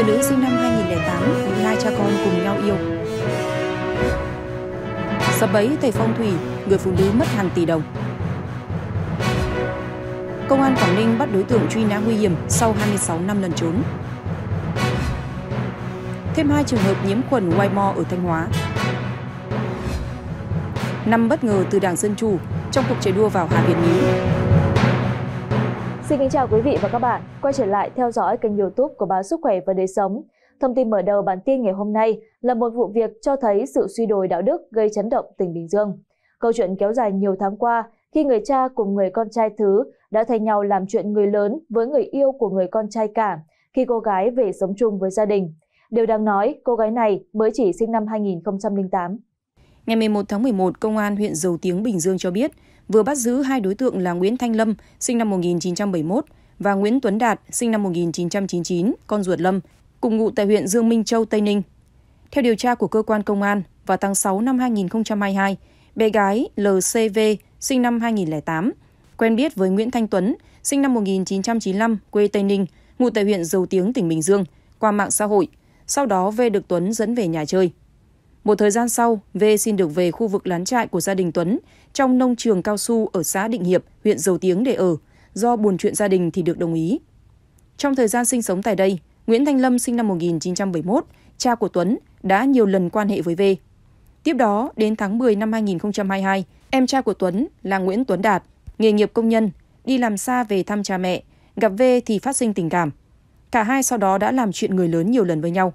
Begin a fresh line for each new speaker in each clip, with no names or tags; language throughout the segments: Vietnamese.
Thiếu nữ sinh năm 2008, hai cha con cùng nhau yêu. Sập bẫy thầy phong thủy, người phụ nữ mất hàng tỷ đồng. Công an Quảng Ninh bắt đối tượng truy nã nguy hiểm sau 26 năm lần trốn. Thêm hai trường hợp nhiễm khuẩn Whitmore ở Thanh Hóa. Năm bất ngờ từ Đảng Dân Chủ trong cuộc chạy đua vào Hạ Viện Mỹ.
Xin kính chào quý vị và các bạn, quay trở lại theo dõi kênh youtube của báo Sức khỏe và đời sống. Thông tin mở đầu bản tin ngày hôm nay là một vụ việc cho thấy sự suy đồi đạo đức gây chấn động tỉnh Bình Dương. Câu chuyện kéo dài nhiều tháng qua khi người cha cùng người con trai thứ đã thay nhau làm chuyện người lớn với người yêu của người con trai cả khi cô gái về sống chung với gia đình. Điều đang nói, cô gái này mới chỉ sinh năm 2008.
Ngày 11 tháng 11, Công an huyện Dầu Tiếng Bình Dương cho biết, vừa bắt giữ hai đối tượng là Nguyễn Thanh Lâm, sinh năm 1971, và Nguyễn Tuấn Đạt, sinh năm 1999, con ruột Lâm, cùng ngụ tại huyện Dương Minh Châu, Tây Ninh. Theo điều tra của cơ quan công an, vào tháng 6 năm 2022, bé gái LCV, sinh năm 2008, quen biết với Nguyễn Thanh Tuấn, sinh năm 1995, quê Tây Ninh, ngụ tại huyện Dầu Tiếng, tỉnh Bình Dương, qua mạng xã hội. Sau đó V được Tuấn dẫn về nhà chơi. Một thời gian sau, V xin được về khu vực lán trại của gia đình Tuấn trong nông trường cao su ở xã Định Hiệp, huyện Dầu Tiếng để ở, do buồn chuyện gia đình thì được đồng ý. Trong thời gian sinh sống tại đây, Nguyễn Thanh Lâm sinh năm 1971, cha của Tuấn, đã nhiều lần quan hệ với V. Tiếp đó, đến tháng 10 năm 2022, em trai của Tuấn là Nguyễn Tuấn Đạt, nghề nghiệp công nhân, đi làm xa về thăm cha mẹ, gặp V thì phát sinh tình cảm. Cả hai sau đó đã làm chuyện người lớn nhiều lần với nhau.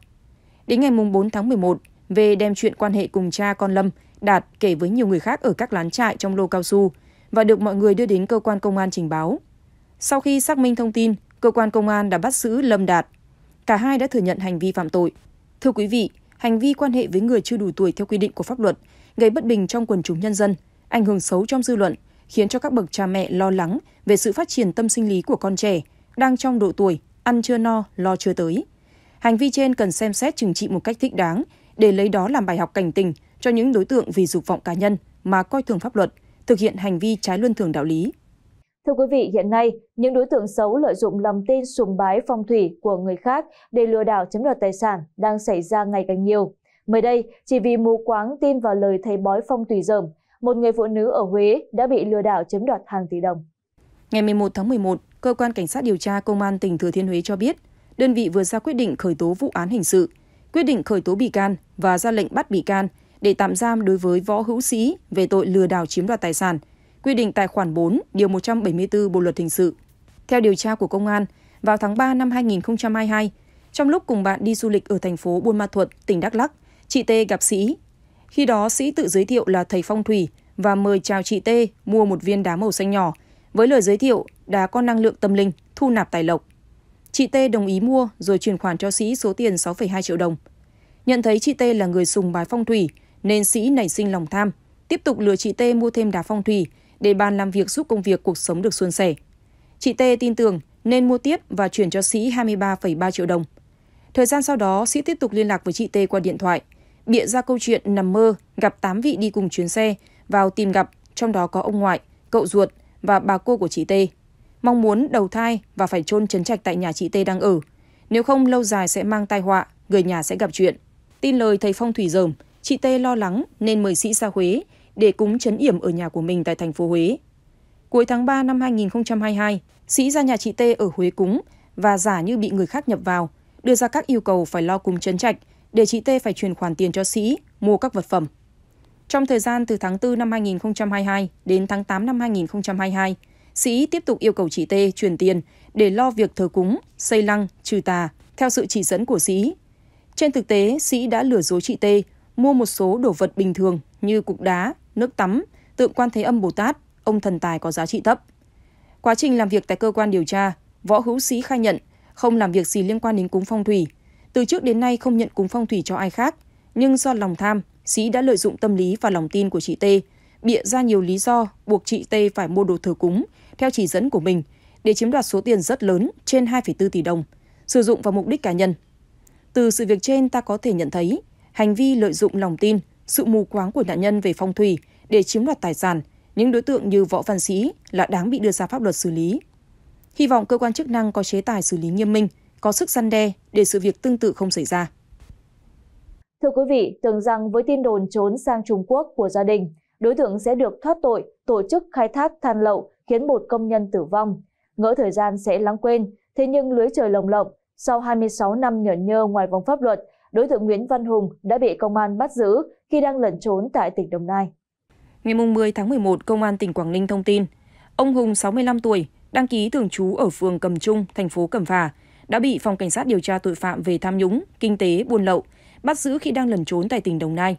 Đến ngày 4 tháng 11, về đem chuyện quan hệ cùng cha con Lâm, Đạt kể với nhiều người khác ở các lán trại trong lô cao su và được mọi người đưa đến cơ quan công an trình báo. Sau khi xác minh thông tin, cơ quan công an đã bắt giữ Lâm Đạt. Cả hai đã thừa nhận hành vi phạm tội. Thưa quý vị, hành vi quan hệ với người chưa đủ tuổi theo quy định của pháp luật gây bất bình trong quần chúng nhân dân, ảnh hưởng xấu trong dư luận, khiến cho các bậc cha mẹ lo lắng về sự phát triển tâm sinh lý của con trẻ đang trong độ tuổi ăn chưa no, lo chưa tới. Hành vi trên cần xem xét trừng trị một cách thích đáng để lấy đó làm bài học cảnh tình cho những đối tượng vì dục vọng cá nhân mà coi thường pháp luật, thực hiện hành vi trái luân thường đạo lý.
Thưa quý vị, hiện nay, những đối tượng xấu lợi dụng lòng tin sùng bái phong thủy của người khác để lừa đảo chiếm đoạt tài sản đang xảy ra ngày càng nhiều. Mới đây, chỉ vì mù quáng tin vào lời thầy bói phong thủy dởm, một người phụ nữ ở Huế đã bị lừa đảo chiếm đoạt hàng tỷ đồng.
Ngày 11 tháng 11, cơ quan cảnh sát điều tra công an tỉnh Thừa Thiên Huế cho biết, đơn vị vừa ra quyết định khởi tố vụ án hình sự quyết định khởi tố bị can và ra lệnh bắt bị can để tạm giam đối với võ hữu sĩ về tội lừa đảo chiếm đoạt tài sản, quy định tại khoản 4, điều 174 Bộ luật hình sự. Theo điều tra của công an, vào tháng 3 năm 2022, trong lúc cùng bạn đi du lịch ở thành phố Buôn Ma Thuột, tỉnh Đắk Lắk, chị T gặp Sĩ. Khi đó Sĩ tự giới thiệu là thầy phong thủy và mời chào chị T mua một viên đá màu xanh nhỏ với lời giới thiệu đá có năng lượng tâm linh, thu nạp tài lộc. Chị T đồng ý mua rồi chuyển khoản cho Sĩ số tiền 6,2 triệu đồng. Nhận thấy chị T là người sùng bái phong thủy nên Sĩ nảy sinh lòng tham, tiếp tục lừa chị T mua thêm đá phong thủy để bàn làm việc giúp công việc cuộc sống được suôn sẻ. Chị T tin tưởng nên mua tiếp và chuyển cho Sĩ 23,3 triệu đồng. Thời gian sau đó, Sĩ tiếp tục liên lạc với chị T qua điện thoại, bịa ra câu chuyện nằm mơ gặp 8 vị đi cùng chuyến xe, vào tìm gặp, trong đó có ông ngoại, cậu ruột và bà cô của chị T mong muốn đầu thai và phải chôn chấn trạch tại nhà chị T đang ở. Nếu không lâu dài sẽ mang tai họa, người nhà sẽ gặp chuyện. Tin lời thầy phong thủy dởm, chị T lo lắng nên mời sĩ ra Huế để cúng chấn yểm ở nhà của mình tại thành phố Huế. Cuối tháng 3 năm 2022, sĩ ra nhà chị T ở Huế cúng và giả như bị người khác nhập vào, đưa ra các yêu cầu phải lo cúng chấn trạch để chị T phải chuyển khoản tiền cho sĩ mua các vật phẩm. Trong thời gian từ tháng 4 năm 2022 đến tháng 8 năm 2022, Sĩ tiếp tục yêu cầu chị T chuyển tiền để lo việc thờ cúng, xây lăng, trừ tà, theo sự chỉ dẫn của Sĩ. Trên thực tế, Sĩ đã lừa dối chị T mua một số đồ vật bình thường như cục đá, nước tắm, tượng quan thế âm Bồ Tát, ông thần tài có giá trị thấp. Quá trình làm việc tại cơ quan điều tra, Võ Hữu Sĩ khai nhận không làm việc gì liên quan đến cúng phong thủy. Từ trước đến nay không nhận cúng phong thủy cho ai khác, nhưng do lòng tham, Sĩ đã lợi dụng tâm lý và lòng tin của chị T, bịa ra nhiều lý do buộc chị T phải mua đồ thờ cúng theo chỉ dẫn của mình để chiếm đoạt số tiền rất lớn trên 2,4 tỷ đồng, sử dụng vào mục đích cá nhân. Từ sự việc trên ta có thể nhận thấy hành vi lợi dụng lòng tin, sự mù quáng của nạn nhân về phong thủy để chiếm đoạt tài sản, những đối tượng như Võ Văn Sĩ là đáng bị đưa ra pháp luật xử lý. Hy vọng cơ quan chức năng có chế tài xử lý nghiêm minh, có sức gian đe để sự việc tương tự không xảy ra.
Thưa quý vị, tưởng rằng với tin đồn trốn sang Trung Quốc của gia đình, đối tượng sẽ được thoát tội tổ chức khai thác than lậu khiến một công nhân tử vong. Ngỡ thời gian sẽ lắng quên, thế nhưng lưới trời lồng lộng, sau 26 năm nhởn nhơ ngoài vòng pháp luật, đối tượng Nguyễn Văn Hùng đã bị công an bắt giữ khi đang lẩn trốn tại tỉnh Đồng Nai. Ngày 10 tháng
11, Công an tỉnh Quảng Ninh thông tin, ông Hùng 65 tuổi, đăng ký thường trú ở phường Cầm Trung, thành phố Cẩm Phả, đã bị Phòng Cảnh sát điều tra tội phạm về tham nhũng, kinh tế, buôn lậu, bắt giữ khi đang lẩn trốn tại tỉnh Đồng Nai.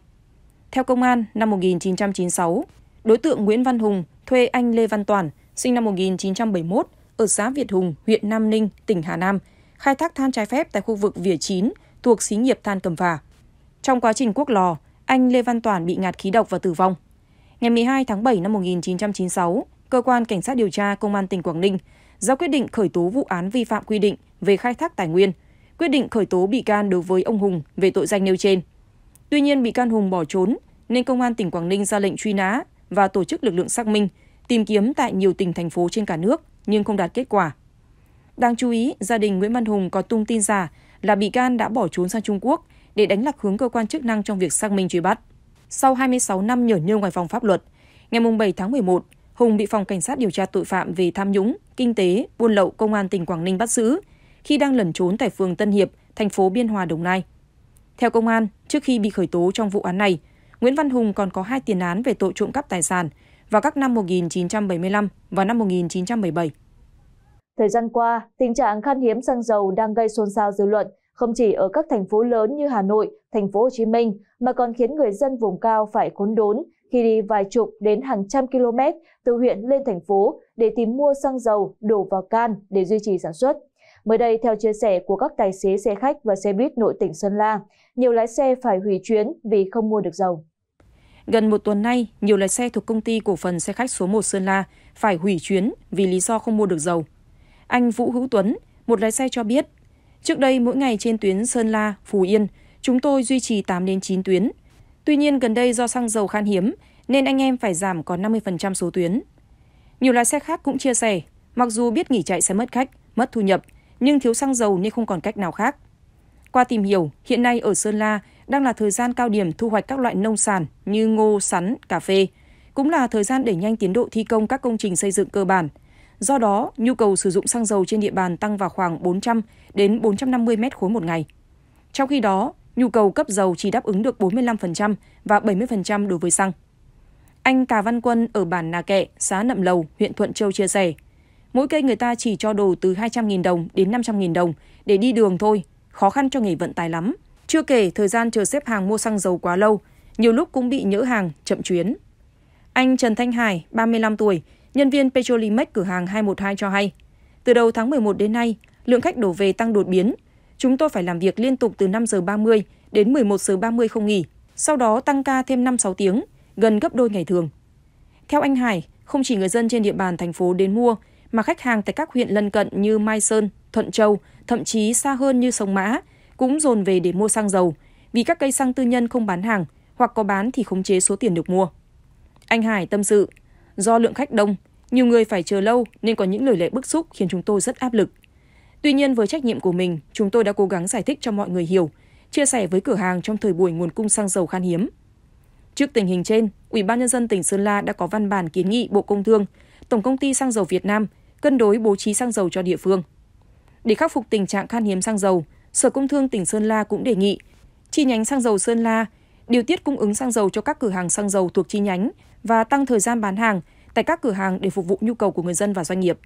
Theo công an, năm 1996, đối tượng Nguyễn Văn Hùng thuê anh Lê Văn Toàn, sinh năm 1971, ở xã Việt Hùng, huyện Nam Ninh, tỉnh Hà Nam, khai thác than trái phép tại khu vực Vỉa chín thuộc xí nghiệp than Cầm Phà. Trong quá trình quốc lò, anh Lê Văn Toàn bị ngạt khí độc và tử vong. Ngày 12 tháng 7 năm 1996, cơ quan cảnh sát điều tra công an tỉnh Quảng Ninh ra quyết định khởi tố vụ án vi phạm quy định về khai thác tài nguyên, quyết định khởi tố bị can đối với ông Hùng về tội danh nêu trên. Tuy nhiên bị can Hùng bỏ trốn nên công an tỉnh Quảng Ninh ra lệnh truy nã và tổ chức lực lượng xác minh, tìm kiếm tại nhiều tỉnh thành phố trên cả nước nhưng không đạt kết quả. Đáng chú ý, gia đình Nguyễn Văn Hùng có tung tin giả là bị can đã bỏ trốn sang Trung Quốc để đánh lạc hướng cơ quan chức năng trong việc xác minh truy bắt. Sau 26 năm nhởn nhơ ngoài vòng pháp luật, ngày 7 tháng 11, Hùng bị phòng cảnh sát điều tra tội phạm về tham nhũng, kinh tế, buôn lậu công an tỉnh Quảng Ninh bắt giữ khi đang lẩn trốn tại phường Tân Hiệp, thành phố Biên Hòa, Đồng Nai. Theo công an, trước khi bị khởi tố trong vụ án này, Nguyễn Văn Hùng còn có hai tiền án về tội trộm cắp tài sản vào các năm 1975 và năm 1977.
Thời gian qua, tình trạng khan hiếm xăng dầu đang gây xôn xao dư luận, không chỉ ở các thành phố lớn như Hà Nội, thành phố Hồ Chí Minh mà còn khiến người dân vùng cao phải khốn đốn khi đi vài chục đến hàng trăm km từ huyện lên thành phố để tìm mua xăng dầu đổ vào can để duy trì sản xuất. Mới đây, theo chia sẻ của các tài xế xe khách và xe buýt nội tỉnh Sơn La, nhiều lái xe phải hủy chuyến vì không mua được dầu.
Gần một tuần nay, nhiều lái xe thuộc công ty cổ phần xe khách số 1 Sơn La phải hủy chuyến vì lý do không mua được dầu. Anh Vũ Hữu Tuấn, một lái xe cho biết, trước đây mỗi ngày trên tuyến Sơn La, Phú Yên, chúng tôi duy trì 8 đến 9 tuyến. Tuy nhiên gần đây do xăng dầu khan hiếm nên anh em phải giảm còn 50% số tuyến. Nhiều lái xe khác cũng chia sẻ, mặc dù biết nghỉ chạy sẽ mất khách, mất thu nhập, nhưng thiếu xăng dầu nên không còn cách nào khác. Qua tìm hiểu, hiện nay ở Sơn La đang là thời gian cao điểm thu hoạch các loại nông sản như ngô, sắn, cà phê, cũng là thời gian đẩy nhanh tiến độ thi công các công trình xây dựng cơ bản. Do đó, nhu cầu sử dụng xăng dầu trên địa bàn tăng vào khoảng 400 đến 450 mét khối một ngày. Trong khi đó, nhu cầu cấp dầu chỉ đáp ứng được 45% và 70% đối với xăng. Anh Cà Văn Quân ở bản Nà Kẹ, xã Nậm Lầu, huyện Thuận Châu chia sẻ – Mỗi cây người ta chỉ cho đồ từ 200.000 đồng đến 500.000 đồng để đi đường thôi, khó khăn cho nghề vận tài lắm. Chưa kể thời gian chờ xếp hàng mua xăng dầu quá lâu, nhiều lúc cũng bị nhỡ hàng, chậm chuyến. Anh Trần Thanh Hải, 35 tuổi, nhân viên Petrolimex cửa hàng 212 cho hay, từ đầu tháng 11 đến nay, lượng khách đổ về tăng đột biến. Chúng tôi phải làm việc liên tục từ 5 giờ 30 đến 11 giờ 30 không nghỉ, sau đó tăng ca thêm 5-6 tiếng, gần gấp đôi ngày thường. Theo anh Hải, không chỉ người dân trên địa bàn thành phố đến mua, mà khách hàng tại các huyện lân cận như Mai Sơn, Thuận Châu, thậm chí xa hơn như Sông Mã cũng dồn về để mua xăng dầu vì các cây xăng tư nhân không bán hàng hoặc có bán thì khống chế số tiền được mua. Anh Hải tâm sự, do lượng khách đông, nhiều người phải chờ lâu nên có những lời lẽ bức xúc khiến chúng tôi rất áp lực. Tuy nhiên với trách nhiệm của mình, chúng tôi đã cố gắng giải thích cho mọi người hiểu, chia sẻ với cửa hàng trong thời buổi nguồn cung xăng dầu khan hiếm. Trước tình hình trên, Ủy ban nhân dân tỉnh Sơn La đã có văn bản kiến nghị Bộ Công Thương, Tổng công ty xăng dầu Việt Nam cân đối bố trí xăng dầu cho địa phương. Để khắc phục tình trạng khan hiếm xăng dầu, Sở Công Thương tỉnh Sơn La cũng đề nghị chi nhánh xăng dầu Sơn La điều tiết cung ứng xăng dầu cho các cửa hàng xăng dầu thuộc chi nhánh và tăng thời gian bán hàng tại các cửa hàng để phục vụ nhu cầu của người dân và doanh nghiệp.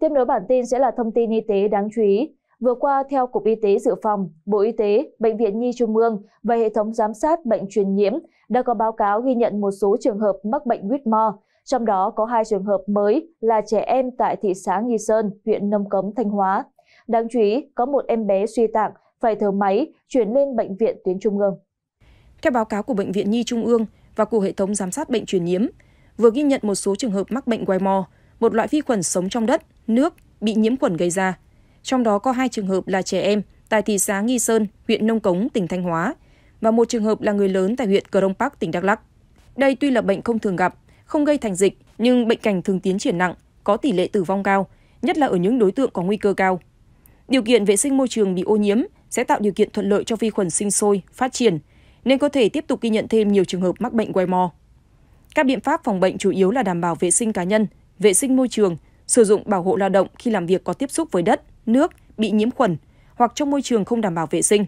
Tiếp nối bản tin sẽ là thông tin y tế đáng chú ý. Vừa qua, theo Cục Y tế Dự phòng, Bộ Y tế, Bệnh viện Nhi Trung ương và hệ thống giám sát bệnh truyền nhiễm đã có báo cáo ghi nhận một số trường hợp mắc bệnh huyết mò trong đó có hai trường hợp mới là trẻ em tại thị xã nghi sơn huyện nông cống thanh hóa đáng chú ý có một em bé suy tạng phải thở máy chuyển lên bệnh viện tuyến trung ương
theo báo cáo của bệnh viện nhi trung ương và của hệ thống giám sát bệnh truyền nhiễm vừa ghi nhận một số trường hợp mắc bệnh quay mò một loại vi khuẩn sống trong đất nước bị nhiễm khuẩn gây ra trong đó có hai trường hợp là trẻ em tại thị xã Nghi Sơn, huyện Nông Cống, tỉnh Thanh Hóa và một trường hợp là người lớn tại huyện Cờ rông park tỉnh Đắk lắc Đây tuy là bệnh không thường gặp, không gây thành dịch, nhưng bệnh cảnh thường tiến triển nặng, có tỷ lệ tử vong cao, nhất là ở những đối tượng có nguy cơ cao. Điều kiện vệ sinh môi trường bị ô nhiễm sẽ tạo điều kiện thuận lợi cho vi khuẩn sinh sôi, phát triển, nên có thể tiếp tục ghi nhận thêm nhiều trường hợp mắc bệnh quay mò. Các biện pháp phòng bệnh chủ yếu là đảm bảo vệ sinh cá nhân, vệ sinh môi trường, sử dụng bảo hộ lao động khi làm việc có tiếp xúc với đất, nước bị nhiễm khuẩn hoặc trong môi trường không đảm bảo vệ sinh,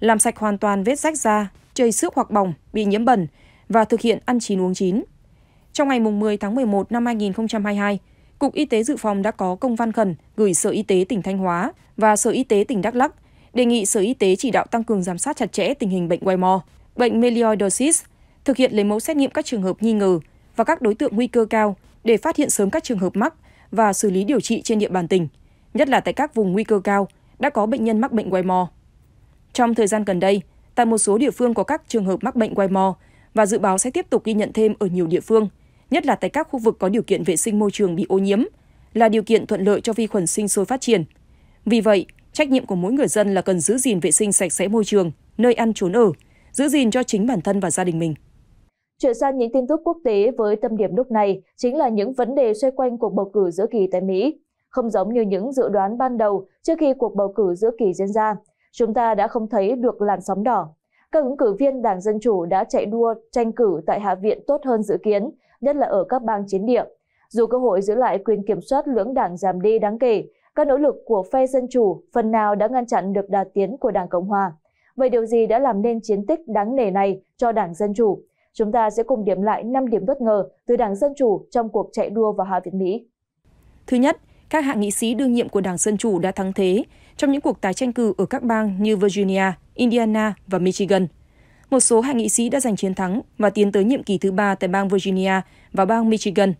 làm sạch hoàn toàn vết rách da, chảy xước hoặc bỏng bị nhiễm bẩn và thực hiện ăn chín uống chín. Trong ngày 10 tháng 11 năm 2022, Cục Y tế Dự phòng đã có công văn khẩn gửi Sở Y tế tỉnh Thanh Hóa và Sở Y tế tỉnh Đắk lắc đề nghị Sở Y tế chỉ đạo tăng cường giám sát chặt chẽ tình hình bệnh quay mò, bệnh melioidosis, thực hiện lấy mẫu xét nghiệm các trường hợp nghi ngờ và các đối tượng nguy cơ cao để phát hiện sớm các trường hợp mắc và xử lý điều trị trên địa bàn tỉnh, nhất là tại các vùng nguy cơ cao đã có bệnh nhân mắc bệnh quay mò. Trong thời gian gần đây, tại một số địa phương có các trường hợp mắc bệnh quay mò và dự báo sẽ tiếp tục ghi nhận thêm ở nhiều địa phương – nhất là tại các khu vực có điều kiện vệ sinh môi trường bị ô nhiễm, là điều kiện thuận lợi cho vi khuẩn sinh sôi phát triển. Vì vậy, trách nhiệm của mỗi người dân là cần giữ gìn vệ sinh sạch sẽ môi trường, nơi ăn trốn ở, giữ gìn cho chính bản thân và gia đình mình.
Chuyển sang những tin tức quốc tế với tâm điểm lúc này chính là những vấn đề xoay quanh cuộc bầu cử giữa kỳ tại Mỹ. Không giống như những dự đoán ban đầu trước khi cuộc bầu cử giữa kỳ diễn ra, chúng ta đã không thấy được làn sóng đỏ. Các ứng cử viên Đảng Dân Chủ đã chạy đua tranh cử tại Hạ viện tốt hơn dự kiến nhất là ở các bang chiến địa. Dù cơ hội giữ lại quyền kiểm soát lưỡng đảng giảm đi đáng kể, các nỗ lực của phe Dân Chủ phần nào đã ngăn chặn được đà tiến của Đảng Cộng Hòa. Vậy điều gì đã làm nên chiến tích đáng nể này cho Đảng Dân Chủ? Chúng ta sẽ cùng điểm lại 5 điểm bất ngờ từ Đảng Dân Chủ trong cuộc chạy đua vào Hạ viện Mỹ.
Thứ nhất, các hạ nghị sĩ đương nhiệm của Đảng Dân Chủ đã thắng thế trong những cuộc tái tranh cử ở các bang như Virginia, Indiana và Michigan – một số hạ nghị sĩ đã giành chiến thắng và tiến tới nhiệm kỳ thứ ba tại bang Virginia và bang Michigan.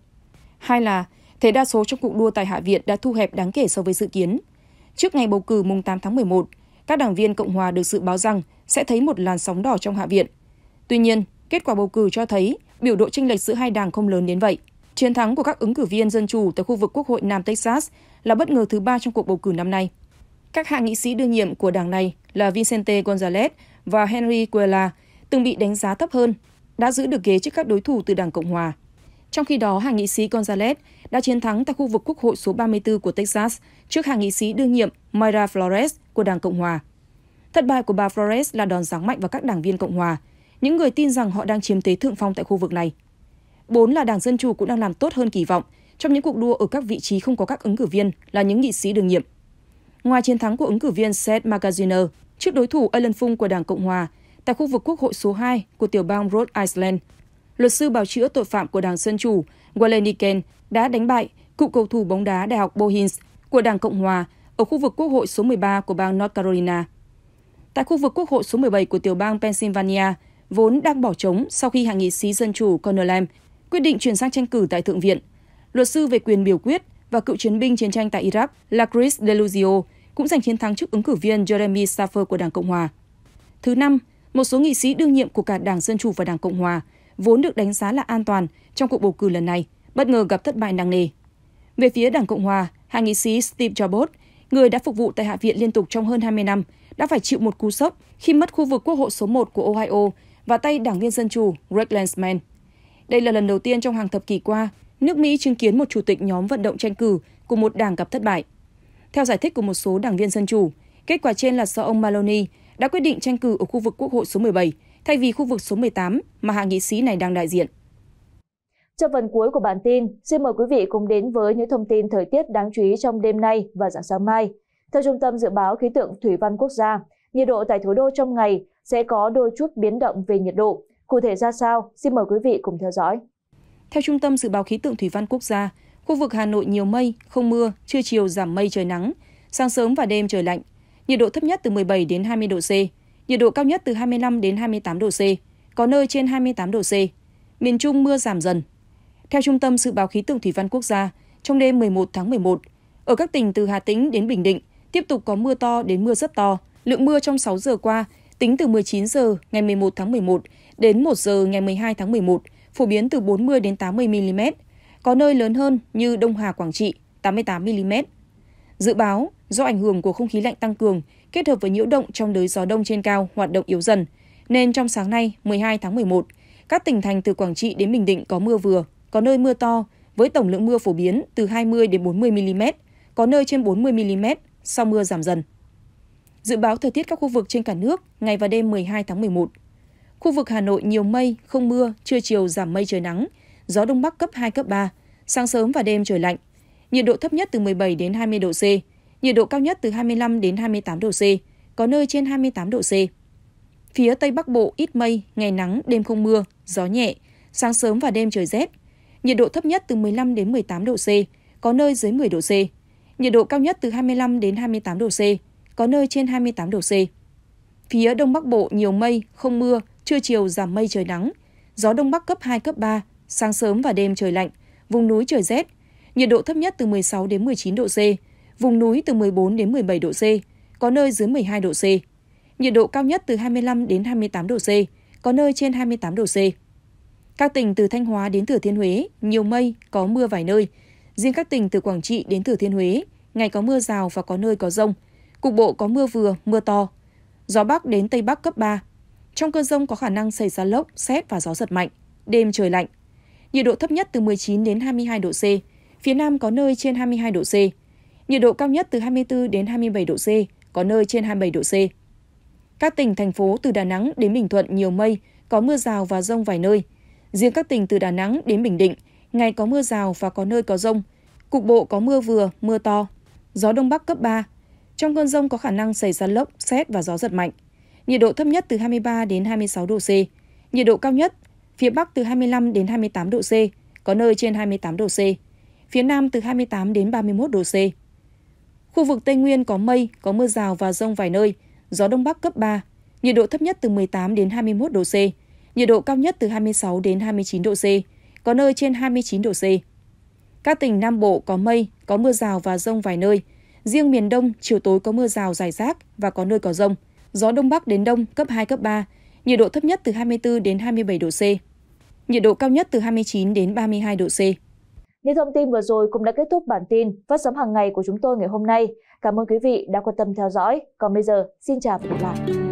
Hai là, thế đa số trong cuộc đua tại Hạ viện đã thu hẹp đáng kể so với dự kiến. Trước ngày bầu cử mùng 8 tháng 11, các đảng viên Cộng hòa được dự báo rằng sẽ thấy một làn sóng đỏ trong Hạ viện. Tuy nhiên, kết quả bầu cử cho thấy biểu độ chênh lệch giữa hai đảng không lớn đến vậy. Chiến thắng của các ứng cử viên dân chủ tại khu vực Quốc hội Nam Texas là bất ngờ thứ ba trong cuộc bầu cử năm nay. Các hạ nghị sĩ đương nhiệm của đảng này là Vicente Gonzalez và Henry Cuella từng bị đánh giá thấp hơn, đã giữ được ghế trước các đối thủ từ Đảng Cộng hòa. Trong khi đó, hàng nghị sĩ Gonzalez đã chiến thắng tại khu vực Quốc hội số 34 của Texas trước hàng nghị sĩ đương nhiệm Myra Flores của Đảng Cộng hòa. Thất bại của bà Flores là đòn giáng mạnh vào các đảng viên Cộng hòa, những người tin rằng họ đang chiếm thế thượng phong tại khu vực này. Bốn là Đảng Dân Chủ cũng đang làm tốt hơn kỳ vọng trong những cuộc đua ở các vị trí không có các ứng cử viên là những nghị sĩ đương nhiệm. Ngoài chiến thắng của ứng cử viên Seth Magaziner trước đối thủ Alan Fung của Đảng Cộng Hòa tại khu vực Quốc hội số 2 của tiểu bang Rhode Island. Luật sư bào chữa tội phạm của Đảng Dân Chủ Walen đã đánh bại cựu cầu thủ bóng đá Đại học Bohins của Đảng Cộng Hòa ở khu vực Quốc hội số 13 của bang North Carolina. Tại khu vực Quốc hội số 17 của tiểu bang Pennsylvania, vốn đang bỏ trống sau khi hạ nghị sĩ Dân Chủ Conor Lamb quyết định chuyển sang tranh cử tại Thượng viện. Luật sư về quyền biểu quyết và cựu chiến binh chiến tranh tại Iraq là Chris DeLuzio cũng giành chiến thắng trước ứng cử viên Jeremy Safer của Đảng Cộng Hòa. Thứ năm, một số nghị sĩ đương nhiệm của cả Đảng Dân Chủ và Đảng Cộng Hòa vốn được đánh giá là an toàn trong cuộc bầu cử lần này, bất ngờ gặp thất bại nặng nề. Về phía Đảng Cộng Hòa, hạ nghị sĩ Steve Jobs, người đã phục vụ tại Hạ viện liên tục trong hơn 20 năm, đã phải chịu một cú sốc khi mất khu vực Quốc hội số 1 của Ohio và tay đảng viên Dân Chủ Greg Lensman. Đây là lần đầu tiên trong hàng thập kỷ qua, nước Mỹ chứng kiến một chủ tịch nhóm vận động tranh cử của một đảng gặp thất bại. Theo giải thích của một số đảng viên Dân Chủ, kết quả trên là do ông Maloney đã quyết định tranh cử ở khu vực Quốc hội số 17 thay vì khu vực số 18 mà hạ nghị sĩ này đang đại diện.
Trong phần cuối của bản tin, xin mời quý vị cùng đến với những thông tin thời tiết đáng chú ý trong đêm nay và dạng sáng mai. Theo Trung tâm Dự báo Khí tượng Thủy văn Quốc gia, nhiệt độ tại thủ đô trong ngày sẽ có đôi chút biến động về nhiệt độ. Cụ thể ra sao? Xin mời quý vị cùng theo dõi. Theo
Trung tâm Dự báo Khí tượng Thủy văn Quốc gia, Khu vực Hà Nội nhiều mây, không mưa, trưa chiều giảm mây trời nắng, sáng sớm và đêm trời lạnh. Nhiệt độ thấp nhất từ 17 đến 20 độ C, nhiệt độ cao nhất từ 25 đến 28 độ C, có nơi trên 28 độ C. Miền Trung mưa giảm dần. Theo Trung tâm Dự báo Khí tượng Thủy văn Quốc gia, trong đêm 11 tháng 11, ở các tỉnh từ Hà Tĩnh đến Bình Định tiếp tục có mưa to đến mưa rất to. Lượng mưa trong 6 giờ qua tính từ 19 giờ ngày 11 tháng 11 đến 1 giờ ngày 12 tháng 11 phổ biến từ 40 đến 80 mm có nơi lớn hơn như Đông Hà Quảng Trị 88 mm. Dự báo do ảnh hưởng của không khí lạnh tăng cường kết hợp với nhiễu động trong đới gió đông trên cao hoạt động yếu dần, nên trong sáng nay 12 tháng 11, các tỉnh thành từ Quảng Trị đến Bình Định có mưa vừa, có nơi mưa to với tổng lượng mưa phổ biến từ 20 đến 40 mm, có nơi trên 40 mm, sau mưa giảm dần. Dự báo thời tiết các khu vực trên cả nước ngày và đêm 12 tháng 11. Khu vực Hà Nội nhiều mây, không mưa, trưa chiều giảm mây trời nắng, gió đông bắc cấp 2, cấp 3, sáng sớm và đêm trời lạnh. Nhiệt độ thấp nhất từ 17 đến 20 độ C, nhiệt độ cao nhất từ 25 đến 28 độ C, có nơi trên 28 độ C. Phía Tây Bắc Bộ ít mây, ngày nắng, đêm không mưa, gió nhẹ, sáng sớm và đêm trời rét. Nhiệt độ thấp nhất từ 15 đến 18 độ C, có nơi dưới 10 độ C. Nhiệt độ cao nhất từ 25 đến 28 độ C, có nơi trên 28 độ C. Phía Đông Bắc Bộ nhiều mây, không mưa, trưa chiều giảm mây trời nắng, gió Đông Bắc cấp 2, cấp 3, Sáng sớm và đêm trời lạnh, vùng núi trời rét, nhiệt độ thấp nhất từ 16 đến 19 độ C, vùng núi từ 14 đến 17 độ C, có nơi dưới 12 độ C. Nhiệt độ cao nhất từ 25 đến 28 độ C, có nơi trên 28 độ C. Các tỉnh từ Thanh Hóa đến Thừa Thiên Huế, nhiều mây, có mưa vài nơi. Riêng các tỉnh từ Quảng Trị đến Thừa Thiên Huế, ngày có mưa rào và có nơi có rông. Cục bộ có mưa vừa, mưa to. Gió Bắc đến Tây Bắc cấp 3. Trong cơn rông có khả năng xảy ra lốc, xét và gió giật mạnh. Đêm trời lạnh nhiệt độ thấp nhất từ 19 đến 22 độ C, phía Nam có nơi trên 22 độ C. Nhiệt độ cao nhất từ 24 đến 27 độ C, có nơi trên 27 độ C. Các tỉnh, thành phố từ Đà Nẵng đến Bình Thuận nhiều mây, có mưa rào và rông vài nơi. Riêng các tỉnh từ Đà Nẵng đến Bình Định, ngày có mưa rào và có nơi có rông. Cục bộ có mưa vừa, mưa to. Gió Đông Bắc cấp 3. Trong cơn rông có khả năng xảy ra lốc, xét và gió giật mạnh. Nhiệt độ thấp nhất từ 23 đến 26 độ C. Nhiệt độ cao nhất phía Bắc từ 25 đến 28 độ C, có nơi trên 28 độ C, phía Nam từ 28 đến 31 độ C. Khu vực Tây Nguyên có mây, có mưa rào và rông vài nơi, gió Đông Bắc cấp 3, nhiệt độ thấp nhất từ 18 đến 21 độ C, nhiệt độ cao nhất từ 26 đến 29 độ C, có nơi trên 29 độ C. Các tỉnh Nam Bộ có mây, có mưa rào và rông vài nơi, riêng miền Đông chiều tối có mưa rào rải rác và có nơi có rông, gió Đông Bắc đến Đông cấp 2, cấp 3,
nhiệt độ thấp nhất từ 24 đến 27 độ C nhiệt độ cao nhất từ 29 đến 32 độ C. Những thông tin vừa rồi cũng đã kết thúc bản tin phát sóng hàng ngày của chúng tôi ngày hôm nay. Cảm ơn quý vị đã quan tâm theo dõi. Còn bây giờ, xin chào và hẹn gặp lại.